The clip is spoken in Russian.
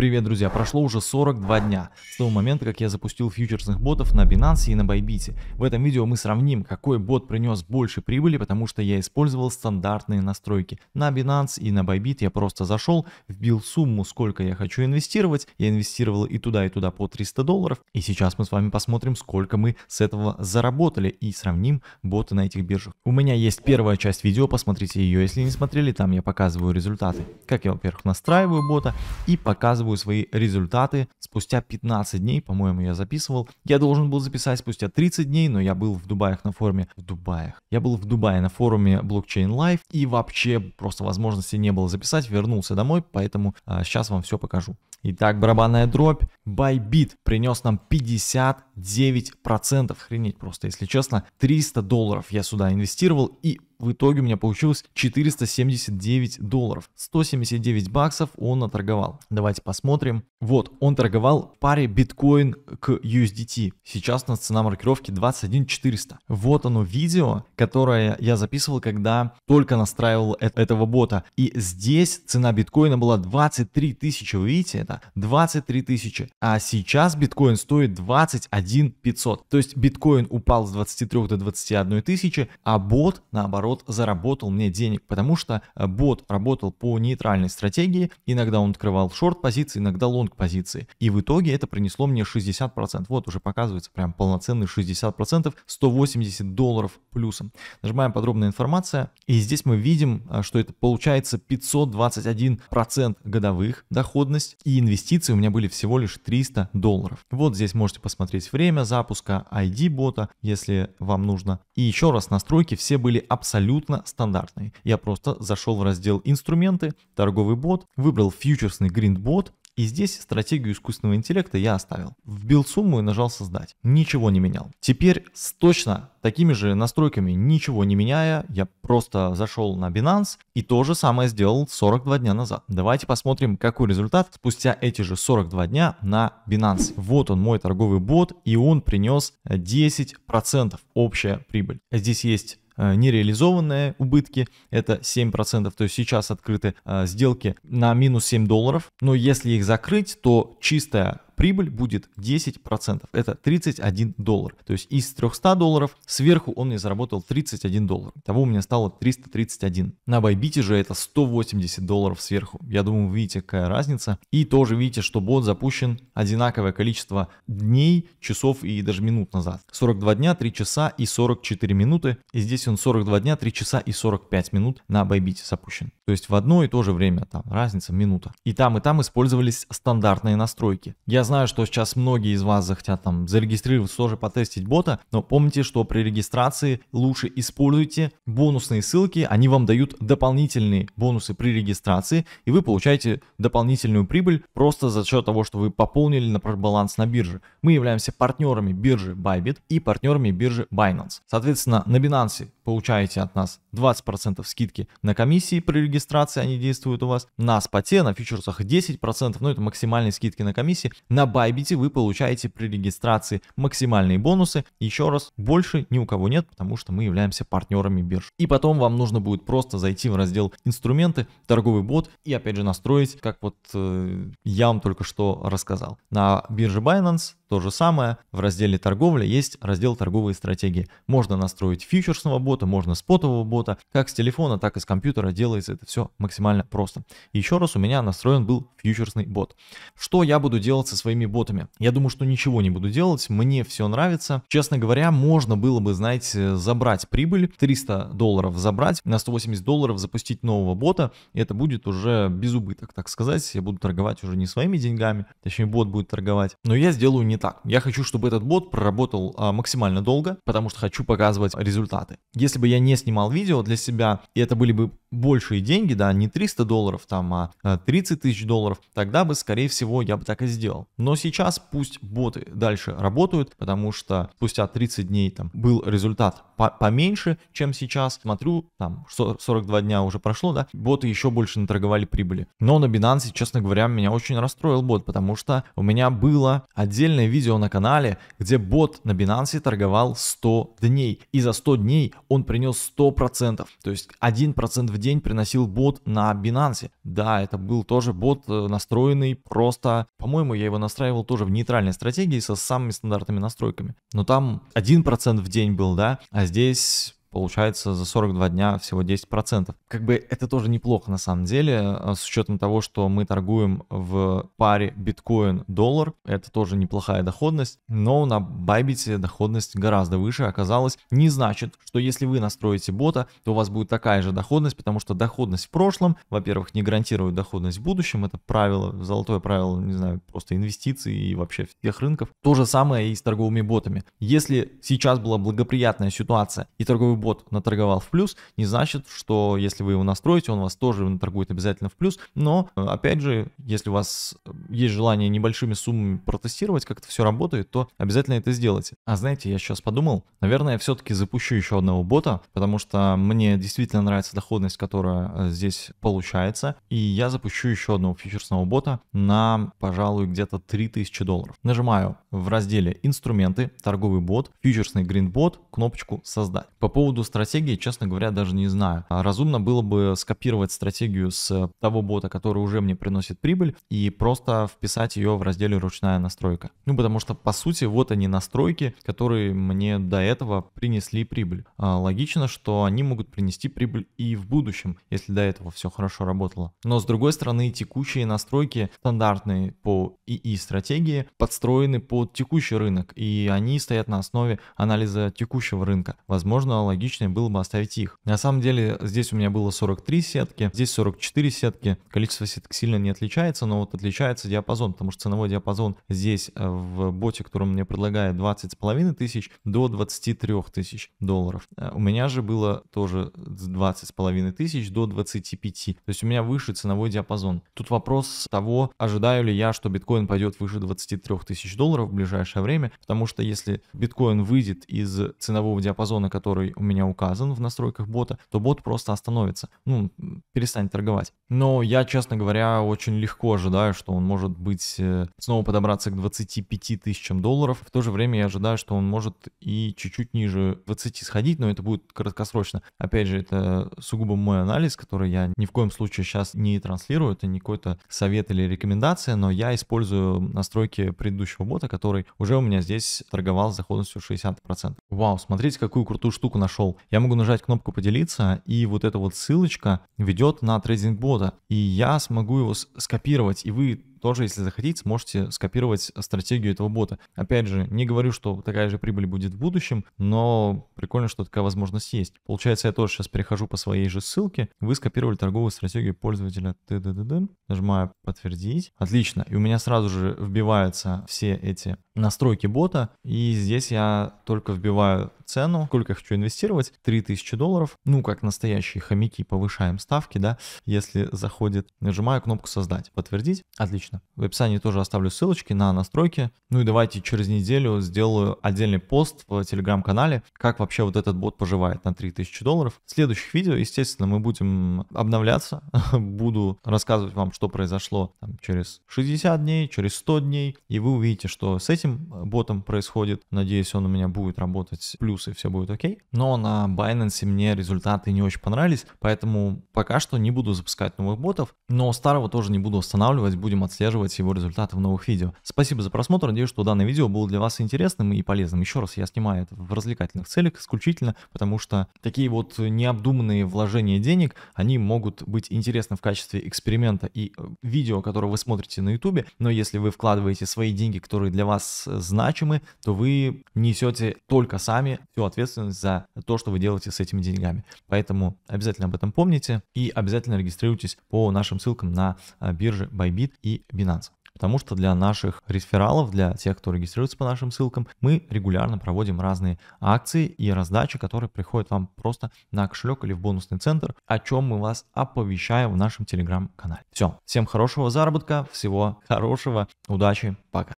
Привет, друзья! Прошло уже 42 дня с того момента, как я запустил фьючерсных ботов на Binance и на Bybit. В этом видео мы сравним, какой бот принес больше прибыли, потому что я использовал стандартные настройки. На Binance и на Bybit я просто зашел, вбил сумму, сколько я хочу инвестировать. Я инвестировал и туда, и туда по 300 долларов. И сейчас мы с вами посмотрим, сколько мы с этого заработали и сравним боты на этих биржах. У меня есть первая часть видео, посмотрите ее, если не смотрели, там я показываю результаты. Как я, во-первых, настраиваю бота и показываю выкладываю свои результаты спустя 15 дней, по-моему, я записывал. Я должен был записать спустя 30 дней, но я был в Дубаях на форуме. В Дубаях. Я был в Дубае на форуме Blockchain Live и вообще просто возможности не было записать. Вернулся домой, поэтому а, сейчас вам все покажу. Итак, барабанная дробь. Bybit принес нам 59%. Охренеть просто, если честно. 300 долларов я сюда инвестировал и в итоге у меня получилось 479 долларов. 179 баксов он наторговал. Давайте посмотрим. Вот, он торговал паре биткоин к USDT. Сейчас на цена маркировки 21400. Вот оно видео, которое я записывал, когда только настраивал этого бота. И здесь цена биткоина была 23 тысячи, вы видите это? 23 тысячи. А сейчас биткоин стоит 21 500. То есть биткоин упал с 23 до 21 тысячи, а бот, наоборот, заработал мне денег, потому что э, бот работал по нейтральной стратегии. Иногда он открывал шорт позиции, иногда лонг позиции. И в итоге это принесло мне 60%. Вот уже показывается прям полноценный 60%, 180 долларов плюсом. Нажимаем подробная информация. И здесь мы видим, э, что это получается 521% годовых доходность. И инвестиции у меня были всего лишь 300 долларов. Вот здесь можете посмотреть время запуска, ID бота, если вам нужно. И еще раз, настройки все были абсолютно стандартные. Я просто зашел в раздел инструменты, торговый бот, выбрал фьючерсный гринд бот, и здесь стратегию искусственного интеллекта я оставил. Вбил сумму и нажал создать. Ничего не менял. Теперь с точно такими же настройками, ничего не меняя, я просто зашел на Binance и то же самое сделал 42 дня назад. Давайте посмотрим, какой результат спустя эти же 42 дня на Binance. Вот он мой торговый бот и он принес 10% общая прибыль. Здесь есть Э, нереализованные убытки, это 7%, то есть сейчас открыты э, сделки на минус 7 долларов, но если их закрыть, то чистая прибыль будет 10%. Это 31 доллар. То есть из 300 долларов сверху он мне заработал 31 доллар. Того у меня стало 331. На Bybit же это 180 долларов сверху. Я думаю, вы видите, какая разница. И тоже видите, что бот запущен одинаковое количество дней, часов и даже минут назад. 42 дня, 3 часа и 44 минуты. И здесь он 42 дня, 3 часа и 45 минут на Bybit запущен. То есть в одно и то же время, там разница минута. И там и там использовались стандартные настройки. Я знаю, что сейчас многие из вас захотят там зарегистрироваться, тоже потестить бота, но помните, что при регистрации лучше используйте бонусные ссылки, они вам дают дополнительные бонусы при регистрации, и вы получаете дополнительную прибыль просто за счет того, что вы пополнили, например, баланс на бирже. Мы являемся партнерами биржи Bybit и партнерами биржи Binance. Соответственно, на Binance получаете от нас 20% скидки на комиссии при регистрации, они действуют у вас, на споте, на фьючерсах 10%, ну это максимальные скидки на комиссии, на на Bybit вы получаете при регистрации максимальные бонусы. Еще раз, больше ни у кого нет, потому что мы являемся партнерами бирж. И потом вам нужно будет просто зайти в раздел инструменты, торговый бот и опять же настроить, как вот э, я вам только что рассказал. На бирже Binance то же самое в разделе торговля есть раздел торговые стратегии. Можно настроить фьючерсного бота, можно спотового бота. Как с телефона, так и с компьютера делается это все максимально просто. Еще раз у меня настроен был фьючерсный бот. Что я буду делать со своими ботами? Я думаю, что ничего не буду делать, мне все нравится. Честно говоря, можно было бы, знаете, забрать прибыль, 300 долларов забрать, на 180 долларов запустить нового бота, и это будет уже без убыток, так сказать. Я буду торговать уже не своими деньгами, точнее бот будет торговать. Но я сделаю не так. Я хочу, чтобы этот бот проработал а, максимально долго, потому что хочу показывать результаты. Если бы я не снимал видео для себя, и это были бы большие деньги, да, не 300 долларов там, а 30 а, тысяч долларов, тогда бы, скорее всего, я бы так и сделал. Но сейчас пусть боты дальше работают, потому что спустя 30 дней там был результат поменьше, чем сейчас. Смотрю, там 42 дня уже прошло, да, боты еще больше наторговали прибыли. Но на Binance, честно говоря, меня очень расстроил бот, потому что у меня было отдельное видео на канале, где бот на Binance торговал 100 дней. И за 100 дней он принес 100%, то есть 1% в день приносил бот на Binance. Да, это был тоже бот, э, настроенный просто... По-моему, я его настраивал тоже в нейтральной стратегии со самыми стандартными настройками. Но там 1% в день был, да, а здесь получается за 42 дня всего 10%. Как бы это тоже неплохо на самом деле, э, с учетом того, что мы торгуем в паре биткоин-доллар, это тоже неплохая доходность, но на Bybit доходность гораздо выше оказалась. Не значит, что если вы настроите бота, то у вас будет такая же доходность, потому что доходность в прошлом, во-первых, не гарантирует доходность в будущем, это правило, золотое правило, не знаю, просто инвестиций и вообще всех рынков. То же самое и с торговыми ботами. Если сейчас была благоприятная ситуация и торговый бот наторговал в плюс, не значит, что если вы его настроите, он вас тоже наторгует обязательно в плюс. Но, э, опять же, если у вас э, есть желание небольшими суммами протестировать, как это все работает, то обязательно это сделайте. А знаете, я сейчас подумал, наверное, я все-таки запущу еще одного бота, потому что мне действительно нравится доходность, которая э, здесь получается. И я запущу еще одного фьючерсного бота на, пожалуй, где-то 3000 долларов. Нажимаю в разделе «Инструменты», «Торговый бот», «Фьючерсный гринбот», кнопочку «Создать». По поводу поводу стратегии, честно говоря, даже не знаю. А разумно было бы скопировать стратегию с того бота, который уже мне приносит прибыль, и просто вписать ее в разделе «Ручная настройка». Ну, потому что, по сути, вот они настройки, которые мне до этого принесли прибыль. А логично, что они могут принести прибыль и в будущем, если до этого все хорошо работало. Но, с другой стороны, текущие настройки стандартные по ИИ стратегии подстроены под текущий рынок, и они стоят на основе анализа текущего рынка. Возможно, логично логичнее было бы оставить их. На самом деле здесь у меня было 43 сетки, здесь 44 сетки. Количество сеток сильно не отличается, но вот отличается диапазон, потому что ценовой диапазон здесь э, в боте, который мне предлагает 20,5 тысяч до 23 тысяч долларов. Э, у меня же было тоже с 20,5 тысяч до 25. То есть у меня выше ценовой диапазон. Тут вопрос того, ожидаю ли я, что биткоин пойдет выше 23 тысяч долларов в ближайшее время, потому что если биткоин выйдет из ценового диапазона, который у меня меня указан в настройках бота, то бот просто остановится, ну, перестанет торговать. Но я, честно говоря, очень легко ожидаю, что он может быть, э, снова подобраться к 25 тысячам долларов. В то же время я ожидаю, что он может и чуть-чуть ниже 20 сходить, но это будет краткосрочно. Опять же, это сугубо мой анализ, который я ни в коем случае сейчас не транслирую, это не какой-то совет или рекомендация, но я использую настройки предыдущего бота, который уже у меня здесь торговал с доходностью 60%. Вау, смотрите, какую крутую штуку нашел нашел, я могу нажать кнопку «Поделиться», и вот эта вот ссылочка ведет на трейдинг-бота. И я смогу его скопировать, и вы тоже, если захотите, сможете скопировать стратегию этого бота. Опять же, не говорю, что такая же прибыль будет в будущем, но прикольно, что такая возможность есть. Получается, я тоже сейчас перехожу по своей же ссылке. Вы скопировали торговую стратегию пользователя. Нажимаю «Подтвердить». Отлично. И у меня сразу же вбиваются все эти настройки бота. И здесь я только вбиваю цену, сколько я хочу инвестировать, 3000 долларов, ну, как настоящие хомяки, повышаем ставки, да, если заходит, нажимаю кнопку «Создать», «Подтвердить», отлично. В описании тоже оставлю ссылочки на настройки, ну и давайте через неделю сделаю отдельный пост в телеграм-канале, как вообще вот этот бот поживает на 3000 долларов. В следующих видео, естественно, мы будем обновляться, буду рассказывать вам, что произошло там, через 60 дней, через 100 дней, и вы увидите, что с этим ботом происходит. Надеюсь, он у меня будет работать плюс плюс и все будет окей. Но на Binance мне результаты не очень понравились, поэтому пока что не буду запускать новых ботов, но старого тоже не буду останавливать, будем отслеживать его результаты в новых видео. Спасибо за просмотр, надеюсь, что данное видео было для вас интересным и полезным. Еще раз, я снимаю это в развлекательных целях исключительно, потому что такие вот необдуманные вложения денег, они могут быть интересны в качестве эксперимента и э, видео, которое вы смотрите на YouTube, но если вы вкладываете свои деньги, которые для вас э, значимы, то вы несете только сами всю ответственность за то, что вы делаете с этими деньгами. Поэтому обязательно об этом помните и обязательно регистрируйтесь по нашим ссылкам на а, бирже Bybit и Binance потому что для наших рефералов, для тех, кто регистрируется по нашим ссылкам, мы регулярно проводим разные акции и раздачи, которые приходят вам просто на кошелек или в бонусный центр, о чем мы вас оповещаем в нашем телеграм-канале. Все, всем хорошего заработка, всего хорошего, удачи, пока.